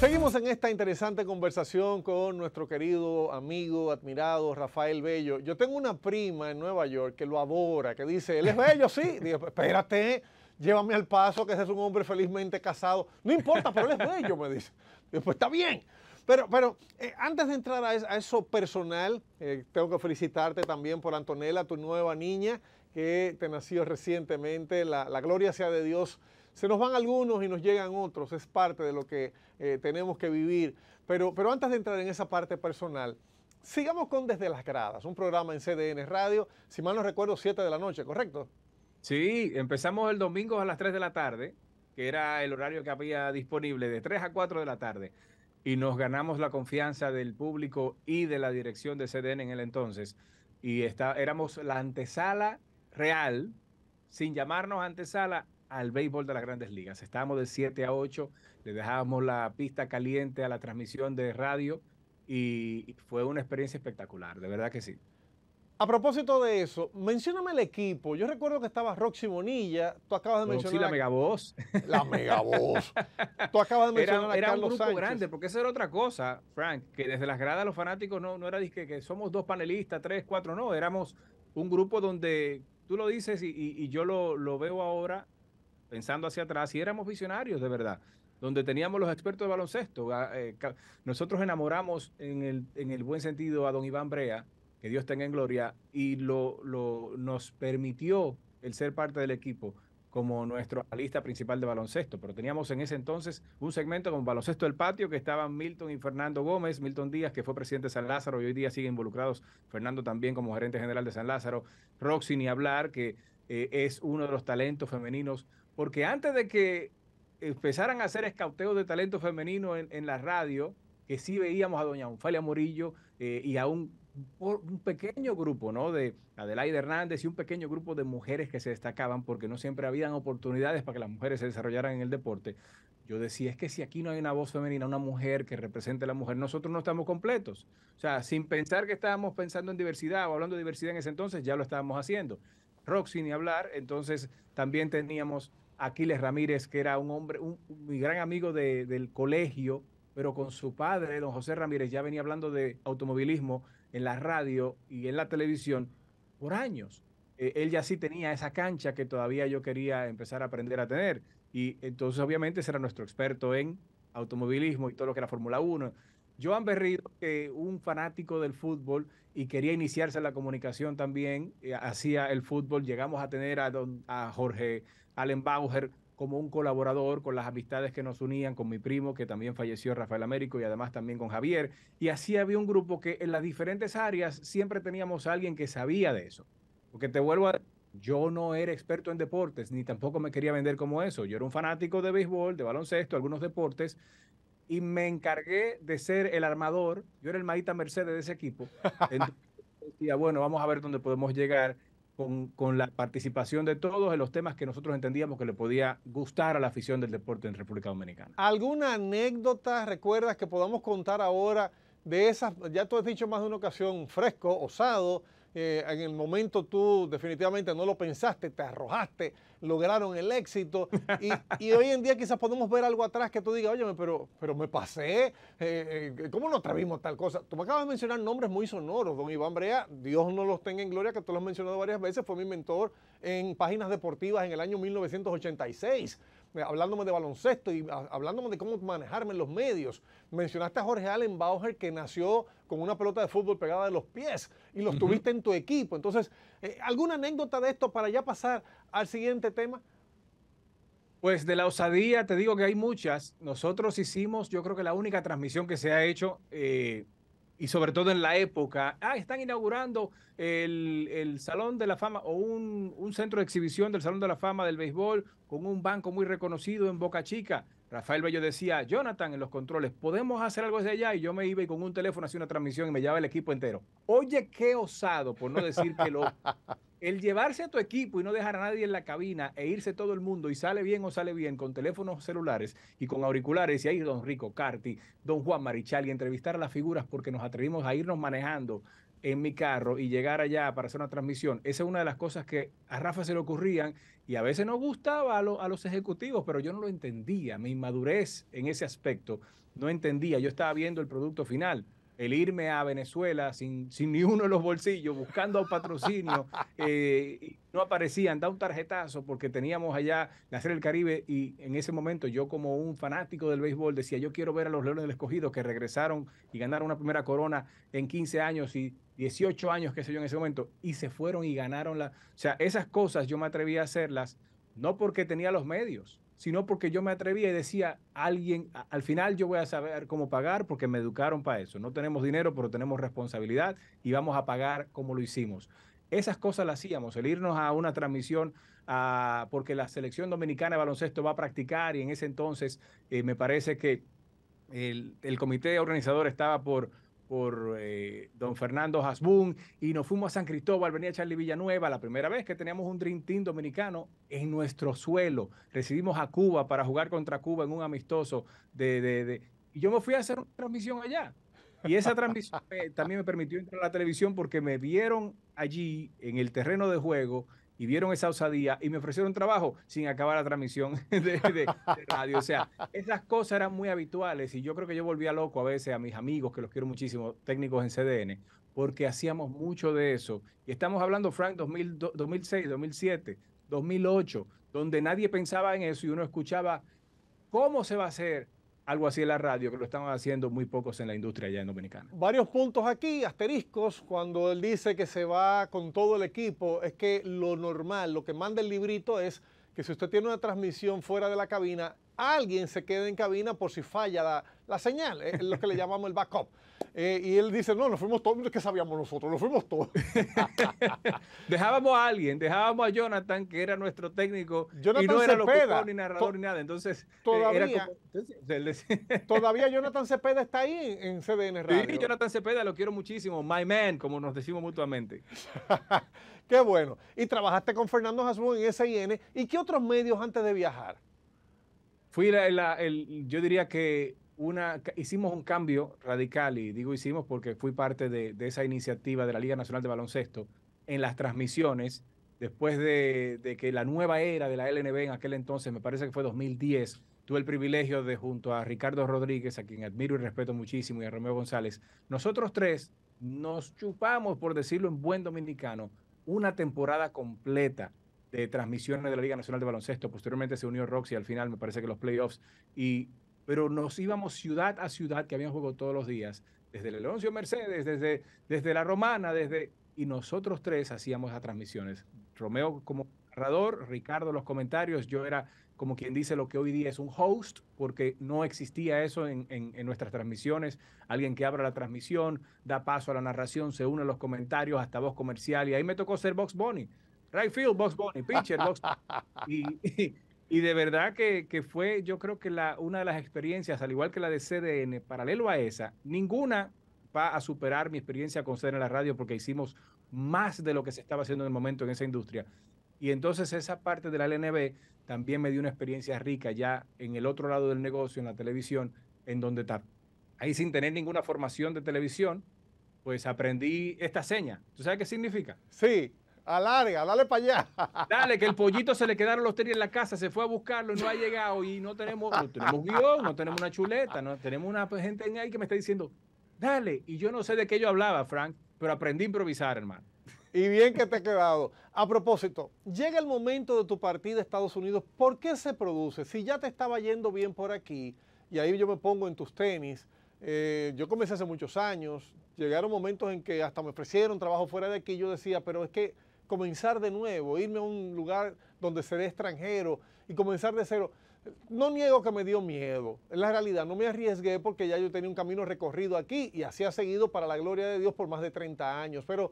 Seguimos en esta interesante conversación con nuestro querido amigo, admirado Rafael Bello. Yo tengo una prima en Nueva York que lo adora, que dice, él es bello, sí. Digo, espérate, llévame al paso, que ese es un hombre felizmente casado. No importa, pero él es bello, me dice. Digo, pues está bien. Pero, pero eh, antes de entrar a, eso personal, eh, tengo que felicitarte también por Antonella, tu nueva niña, que te nació recientemente. la gloria sea de Dios se nos van algunos y nos llegan otros, es parte de lo que eh, tenemos que vivir. Pero, pero antes de entrar en esa parte personal, sigamos con Desde las Gradas, un programa en CDN Radio, si mal no recuerdo, 7 de la noche, ¿correcto? Sí, empezamos el domingo a las 3 de la tarde, que era el horario que había disponible, de 3 a 4 de la tarde y nos ganamos la confianza del público y de la dirección de CDN en el entonces. Y está, éramos la antesala real, sin llamarnos antesala, al béisbol de las grandes ligas. Estábamos de 7 a 8, le dejábamos la pista caliente a la transmisión de radio y fue una experiencia espectacular, de verdad que sí. A propósito de eso, mencioname el equipo. Yo recuerdo que estaba Roxy Bonilla, tú acabas de mencionar. Sí, la Megavoz. La Megavoz. tú acabas de mencionar era, era un grupo grande, porque eso era otra cosa, Frank, que desde las gradas los fanáticos no, no era que, que somos dos panelistas, tres, cuatro, no, éramos un grupo donde tú lo dices y, yo lo, lo veo ahora pensando hacia atrás, y éramos visionarios de verdad, donde teníamos los expertos de baloncesto. Ah, eh, nosotros enamoramos en el, en el buen sentido a don Iván Brea, que Dios tenga en gloria, y lo, lo, nos permitió el ser parte del equipo como nuestro analista principal de baloncesto, pero teníamos en ese entonces un segmento con baloncesto del patio que estaban Milton y Fernando Gómez, Milton Díaz, que fue presidente de San Lázaro y hoy día siguen involucrados, Fernando también como gerente general de San Lázaro, Roxy ni hablar, que eh, es uno de los talentos femeninos, porque antes de que empezaran a hacer escauteos de talento femenino en, la radio, que sí veíamos a doña Unfalia Morillo eh, y a un, un, pequeño grupo, ¿no? De Adelaide Hernández y un pequeño grupo de mujeres que se destacaban porque no siempre habían oportunidades para que las mujeres se desarrollaran en el deporte. Yo decía, es que si aquí no hay una voz femenina, una mujer que represente a la mujer, nosotros no estamos completos. O sea, sin pensar que estábamos pensando en diversidad o hablando de diversidad en ese entonces, ya lo estábamos haciendo. Roxy ni hablar, entonces también teníamos Aquiles Ramírez, que era un hombre, un, gran amigo del colegio, pero con su padre, don José Ramírez, ya venía hablando de automovilismo en la radio y en la televisión por años. Eh, él ya sí tenía esa cancha que todavía yo quería empezar a aprender a tener. Y entonces obviamente será nuestro experto en automovilismo y todo lo que era Fórmula 1. Joan Berrido, un fanático del fútbol y quería iniciarse en la comunicación también, eh, hacía el fútbol. Llegamos a tener a, Jorge Allen Bauer como un colaborador con las amistades que nos unían, con mi primo, que también falleció Rafael Américo, y además también con Javier. Y así había un grupo que en las diferentes áreas siempre teníamos a alguien que sabía de eso. Porque te vuelvo a yo no era experto en deportes, ni tampoco me quería vender como eso. Yo era un fanático de béisbol, de baloncesto, algunos deportes, y me encargué de ser el armador. Yo era el maíta Mercedes de ese equipo. y decía, bueno, vamos a ver dónde podemos llegar con, con, la participación de todos en los temas que nosotros entendíamos que le podía gustar a la afición del deporte en República Dominicana. ¿Alguna anécdota recuerdas que podamos contar ahora de esas, ya tú has dicho más de una ocasión, fresco, osado? Eh, en el momento tú definitivamente no lo pensaste, te arrojaste, lograron el éxito y, hoy en día quizás podemos ver algo atrás que tú digas, oye, pero, pero me pasé, eh, eh, ¿cómo no atrevimos tal cosa? Tú me acabas de mencionar nombres muy sonoros, don Iván Brea, Dios no los tenga en gloria, que tú lo has mencionado varias veces, fue mi mentor en páginas deportivas en el año 1986. Eh, hablándome de baloncesto y ah, hablándome de cómo manejarme en los medios. Mencionaste a Jorge Allen Bauer que nació con una pelota de fútbol pegada de los pies y los tuviste en tu equipo. Entonces, eh, ¿alguna anécdota de esto para ya pasar al siguiente tema? Pues de la osadía, te digo que hay muchas. Nosotros hicimos, yo creo que la única transmisión que se ha hecho eh, y sobre todo en la época, ah, están inaugurando el, Salón de la Fama o un, centro de exhibición del Salón de la Fama del béisbol con un banco muy reconocido en Boca Chica. Rafael Bello decía, Jonathan, en los controles, podemos hacer algo desde allá. Y yo me iba y con un teléfono hacía una transmisión y me llevaba el equipo entero. Oye, qué osado, por no decir que lo el llevarse a tu equipo y no dejar a nadie en la cabina e irse todo el mundo y sale bien o sale bien con teléfonos celulares y con auriculares y ahí don Rico Carti, don Juan Marichal y entrevistar a las figuras porque nos atrevimos a irnos manejando en mi carro y llegar allá para hacer una transmisión. Esa es una de las cosas que a Rafa se le ocurrían y a veces no gustaba a, a los ejecutivos, pero yo no lo entendía. Mi inmadurez en ese aspecto no entendía. Yo estaba viendo el producto final el irme a Venezuela sin, sin ni uno de los bolsillos, buscando patrocinio, eh, no aparecían, da un tarjetazo porque teníamos allá la Serie del Caribe y en ese momento yo como un fanático del béisbol decía, yo quiero ver a los Leones del Escogido que regresaron y ganaron una primera corona en 15 años y 18 años, qué sé yo, en ese momento, y se fueron y ganaron la... O sea, esas cosas yo me atreví a hacerlas no porque tenía los medios, sino porque yo me atrevía y decía, alguien, al final yo voy a saber cómo pagar porque me educaron para eso. No tenemos dinero, pero tenemos responsabilidad y vamos a pagar como lo hicimos. Esas cosas las hacíamos, el irnos a una transmisión ah, porque la selección dominicana de baloncesto va a practicar y en ese entonces eh, me parece que el, comité organizador estaba por por eh, don Fernando Hasbun y nos fuimos a San Cristóbal, venía Charlie Villanueva, la primera vez que teníamos un Dream Team dominicano en nuestro suelo. Recibimos a Cuba para jugar contra Cuba en un amistoso de... y yo me fui a hacer una transmisión allá. Y esa transmisión también me permitió entrar a la televisión porque me vieron allí en el terreno de juego y vieron esa osadía y me ofrecieron trabajo sin acabar la transmisión de, radio. O sea, esas cosas eran muy habituales y yo creo que yo volvía loco a veces a mis amigos, que los quiero muchísimo, técnicos en CDN, porque hacíamos mucho de eso. Y estamos hablando, Frank, 2006, 2007, 2008, donde nadie pensaba en eso y uno escuchaba cómo se va a hacer algo así en la radio, que lo están haciendo muy pocos en la industria allá en Dominicana. Varios puntos aquí, asteriscos, cuando él dice que se va con todo el equipo, es que lo normal, lo que manda el librito es que si usted tiene una transmisión fuera de la cabina, alguien se quede en cabina por si falla la, señal, eh, es lo que le llamamos el backup. Eh, y él dice, no, nos fuimos todos, que sabíamos nosotros? Nos fuimos todos. dejábamos a alguien, dejábamos a Jonathan, que era nuestro técnico, y no era locutor, ni narrador, ni nada. Entonces, eh, todavía, Jonathan Cepeda está ahí en CDN Radio. Sí, Jonathan Cepeda lo quiero muchísimo, my man, como nos decimos mutuamente. qué bueno. Y trabajaste con Fernando Hasbun en SIN. ¿Y qué otros medios antes de viajar? Fui yo diría que una, hicimos un cambio radical, y digo hicimos porque fui parte de, esa iniciativa de la Liga Nacional de Baloncesto, en las transmisiones después de, que la nueva era de la LNB en aquel entonces, me parece que fue 2010, tuve el privilegio de junto a Ricardo Rodríguez, a quien admiro y respeto muchísimo, y a Romeo González, nosotros tres nos chupamos, por decirlo en buen dominicano, una temporada completa de transmisiones de la Liga Nacional de Baloncesto. Posteriormente se unió Roxy al final, me parece que los playoffs. Y, pero nos íbamos ciudad a ciudad, que habían jugado todos los días, desde el leoncio Mercedes, desde, desde la Romana, desde y nosotros tres hacíamos las transmisiones. Romeo como narrador, Ricardo los comentarios, yo era como quien dice lo que hoy día es un host, porque no existía eso en, nuestras transmisiones. Alguien que abra la transmisión, da paso a la narración, se une a los comentarios, hasta voz comercial, y ahí me tocó ser Box Bunny. Right field, Box Bunny, pitcher, Box y, y, de verdad que, fue, yo creo que la, una de las experiencias, al igual que la de CDN, paralelo a esa, ninguna va a superar mi experiencia con ser en la radio porque hicimos más de lo que se estaba haciendo en el momento en esa industria. Y entonces esa parte de la LNB también me dio una experiencia rica ya en el otro lado del negocio, en la televisión, en donde está. Ahí sin tener ninguna formación de televisión, pues aprendí esta seña. ¿Tú sabes qué significa? Sí, alarga, dale para allá. Dale, que el pollito se le quedaron los tenis en la casa, se fue a buscarlo, no ha llegado y no tenemos, no tenemos guión, no tenemos una chuleta, no tenemos una gente ahí que me está diciendo, dale. Y yo no sé de qué yo hablaba, Frank, pero aprendí a improvisar, hermano. Y bien que te he quedado. A propósito, llega el momento de tu partida a Estados Unidos. ¿Por qué se produce? Si ya te estaba yendo bien por aquí, y ahí yo me pongo en tus tenis, eh, yo comencé hace muchos años, llegaron momentos en que hasta me ofrecieron trabajo fuera de aquí, yo decía, pero es que comenzar de nuevo, irme a un lugar donde seré extranjero y comenzar de cero. No niego que me dio miedo. En la realidad, no me arriesgué porque ya yo tenía un camino recorrido aquí y así ha seguido para la gloria de Dios por más de 30 años. Pero,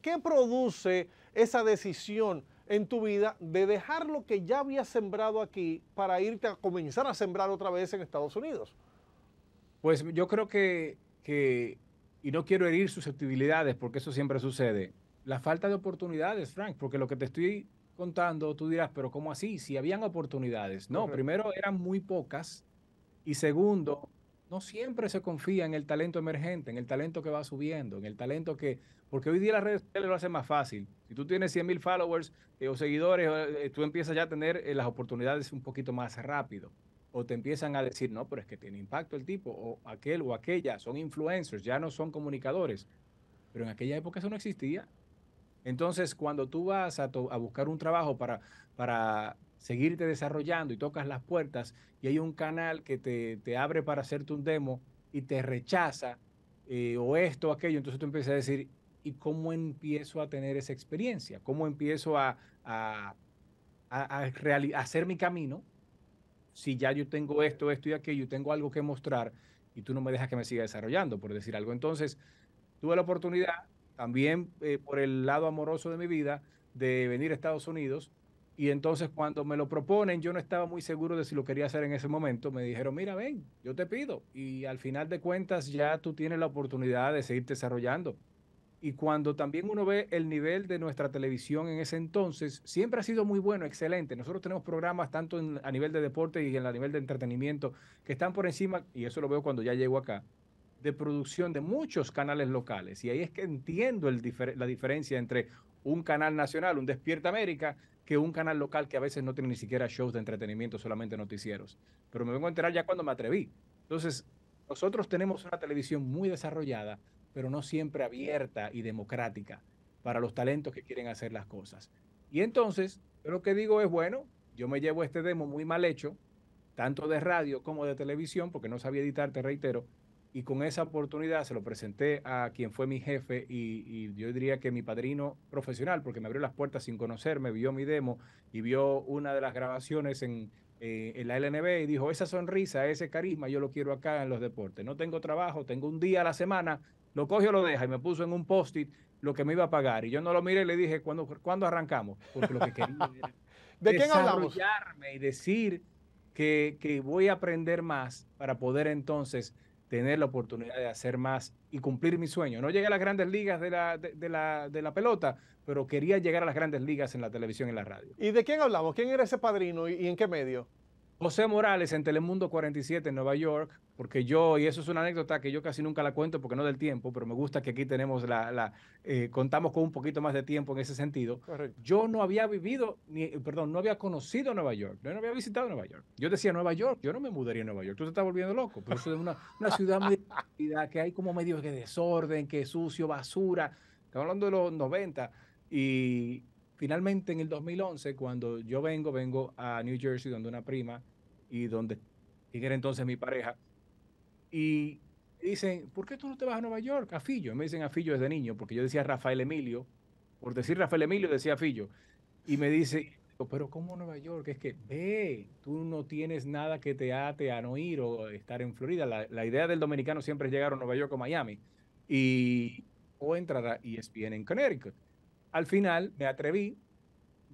¿qué, produce esa decisión en tu vida de dejar lo que ya habías sembrado aquí para irte a comenzar a sembrar otra vez en Estados Unidos? Pues yo creo que, que y no quiero herir susceptibilidades porque eso siempre sucede, la falta de oportunidades, Frank, porque lo que te estoy contando, tú dirás, pero ¿cómo así? Si habían oportunidades. No, primero eran muy pocas y segundo, no siempre se confía en el talento emergente, en el talento que va subiendo, en el talento que, porque hoy día las redes sociales lo hacen más fácil. Si tú tienes 100 mil followers eh, o seguidores, eh, tú empiezas ya a tener eh, las oportunidades un poquito más rápido. O te empiezan a decir, no, pero es que tiene impacto el tipo, o aquel o aquella, son influencers, ya no son comunicadores. Pero en aquella época eso no existía. Entonces, cuando tú vas a, buscar un trabajo para, para seguirte desarrollando y tocas las puertas y hay un canal que te, abre para hacerte un demo y te rechaza eh, o esto o aquello, entonces tú empiezas a decir, ¿y cómo empiezo a tener esa experiencia? ¿Cómo empiezo a, a, a hacer mi camino? Si ya yo tengo esto, esto y aquello, tengo algo que mostrar y tú no me dejas que me siga desarrollando, por decir algo. Entonces, tuve la oportunidad también eh, por el lado amoroso de mi vida, de venir a Estados Unidos. Y entonces cuando me lo proponen, yo no estaba muy seguro de si lo quería hacer en ese momento. Me dijeron, mira, ven, yo te pido. Y al final de cuentas ya tú tienes la oportunidad de seguir desarrollando. Y cuando también uno ve el nivel de nuestra televisión en ese entonces, siempre ha sido muy bueno, excelente. Nosotros tenemos programas tanto a nivel de deporte y en a nivel de entretenimiento que están por encima, y eso lo veo cuando ya llego acá, de producción de muchos canales locales. Y ahí es que entiendo la diferencia entre un canal nacional, un Despierta América, que un canal local que a veces no tiene ni siquiera shows de entretenimiento, solamente noticieros. Pero me vengo a enterar ya cuando me atreví. Entonces, nosotros tenemos una televisión muy desarrollada, pero no siempre abierta y democrática para los talentos que quieren hacer las cosas. Y entonces, lo que digo es, bueno, yo me llevo este demo muy mal hecho, tanto de radio como de televisión, porque no sabía editar, te reitero, y con esa oportunidad se lo presenté a quien fue mi jefe y, yo diría que mi padrino profesional, porque me abrió las puertas sin conocerme, vio mi demo y vio una de las grabaciones en, eh, la LNB y dijo, esa sonrisa, ese carisma, yo lo quiero acá en los deportes. No tengo trabajo, tengo un día a la semana, lo coge o lo deja y me puso en un post-it lo que me iba a pagar. Y yo no lo miré y le dije, ¿cuándo, arrancamos? Porque lo que quería era ¿De desarrollarme y decir que voy a aprender más para poder entonces tener la oportunidad de hacer más y cumplir mi sueño. No llegué a las grandes ligas de la, pelota, pero quería llegar a las grandes ligas en la televisión y en la radio. ¿Y de quién hablamos? ¿Quién era ese padrino y, y en qué medio? José Morales en Telemundo 47 en Nueva York, porque yo, y eso es una anécdota que yo casi nunca la cuento porque no del tiempo, pero me gusta que aquí tenemos la, eh, contamos con un poquito más de tiempo en ese sentido. Yo no había vivido, ni, eh, perdón, no había conocido Nueva York, no había visitado Nueva York. Yo decía Nueva York, yo no me mudaría a Nueva York, tú te estás volviendo loco, pero eso es una, ciudad muy rápida que hay como medio de desorden, que sucio, basura. Estamos hablando de los 90 y finalmente en el 2011, cuando yo vengo, vengo a New Jersey, donde una prima y donde era entonces mi pareja, y dicen, ¿por qué tú no te vas a Nueva York? A Fillo. me dicen a Fillo desde niño, porque yo decía Rafael Emilio. Por decir Rafael Emilio, decía Fillo. Y me dice, pero ¿cómo Nueva York? Es que ve, tú no tienes nada que te ate a no ir o estar en Florida. La, idea del dominicano siempre es llegar a Nueva York o Miami. Y, o entrar a ESPN en Connecticut. Al final me atreví,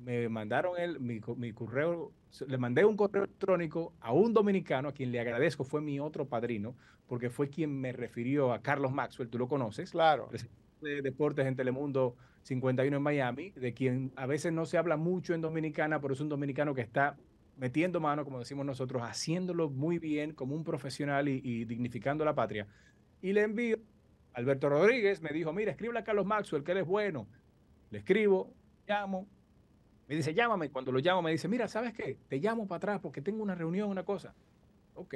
me mandaron el, mi, mi correo le mandé un correo electrónico a un dominicano, a quien le agradezco, fue mi otro padrino, porque fue quien me refirió a Carlos Maxwell, tú lo conoces. Claro. De deportes en Telemundo 51 en Miami, de quien a veces no se habla mucho en Dominicana, pero es un dominicano que está metiendo mano, como decimos nosotros, haciéndolo muy bien como un profesional y, dignificando la patria. Y le envío, Alberto Rodríguez me dijo, mira, escribe a Carlos Maxwell, que él es bueno. Le escribo, llamo, me dice, llámame. Cuando lo llamo, me dice, mira, ¿sabes qué? Te llamo para atrás porque tengo una reunión, una cosa. Ok.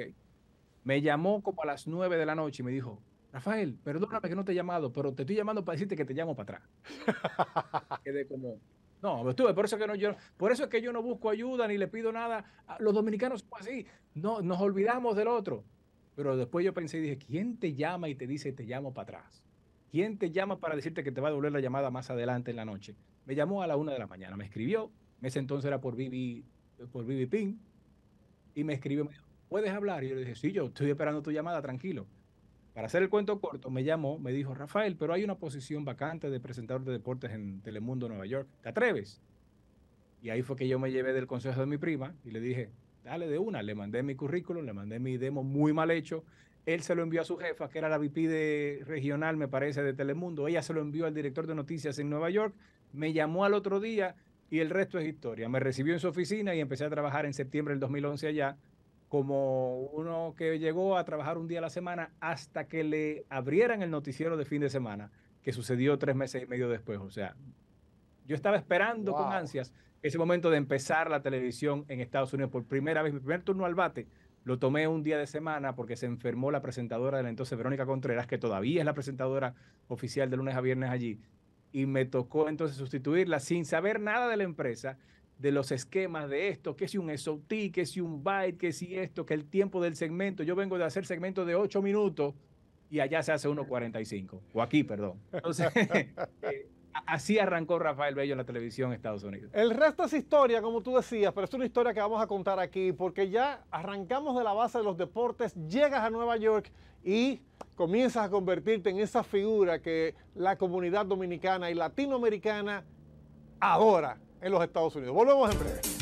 Me llamó como a las nueve de la noche y me dijo, Rafael, perdóname que no te he llamado, pero te estoy llamando para decirte que te llamo para atrás. Quedé como, no, estuve, por eso, que no, yo, por eso es que yo no busco ayuda ni le pido nada. Ah, los dominicanos son así, no, nos olvidamos del otro. Pero después yo pensé y dije, ¿quién te llama y te dice te llamo para atrás? ¿Quién te llama para decirte que te va a devolver la llamada más adelante en la noche? Me llamó a la una de la mañana, me escribió, en ese entonces era por Vivi, por Bibi y me escribió, me dijo, ¿puedes hablar? Y yo le dije, sí, yo estoy esperando tu llamada, tranquilo. Para hacer el cuento corto, me llamó, me dijo, Rafael, pero hay una posición vacante de presentador de deportes en Telemundo, Nueva York, ¿te atreves? Y ahí fue que yo me llevé del consejo de mi prima y le dije, dale de una, le mandé mi currículum, le mandé mi demo muy mal hecho, él se lo envió a su jefa, que era la VP de regional, me parece, de Telemundo. Ella se lo envió al director de noticias en Nueva York me llamó al otro día y el resto es historia. Me recibió en su oficina y empecé a trabajar en septiembre del 2011 allá como uno que llegó a trabajar un día a la semana hasta que le abrieran el noticiero de fin de semana, que sucedió tres meses y medio después. O sea, yo estaba esperando con ansias ese momento de empezar la televisión en Estados Unidos por primera vez. Mi primer turno al bate lo tomé un día de semana porque se enfermó la presentadora de la entonces Verónica Contreras, que todavía es la presentadora oficial de lunes a viernes allí y me tocó entonces sustituirla sin saber nada de la empresa, de los esquemas de esto, que si un SOT, que si un byte, que si esto, que el tiempo del segmento. Yo vengo de hacer segmento de 8 minutos y allá se hace 1.45, o aquí, perdón. Entonces, eh, Así arrancó Rafael Bello en la televisión en Estados Unidos. El resto es historia, como tú decías, pero es una historia que vamos a contar aquí, porque ya arrancamos de la base de los deportes, llegas a Nueva York y comienzas a convertirte en esa figura que la comunidad dominicana y latinoamericana adora en los Estados Unidos. Volvemos en breve.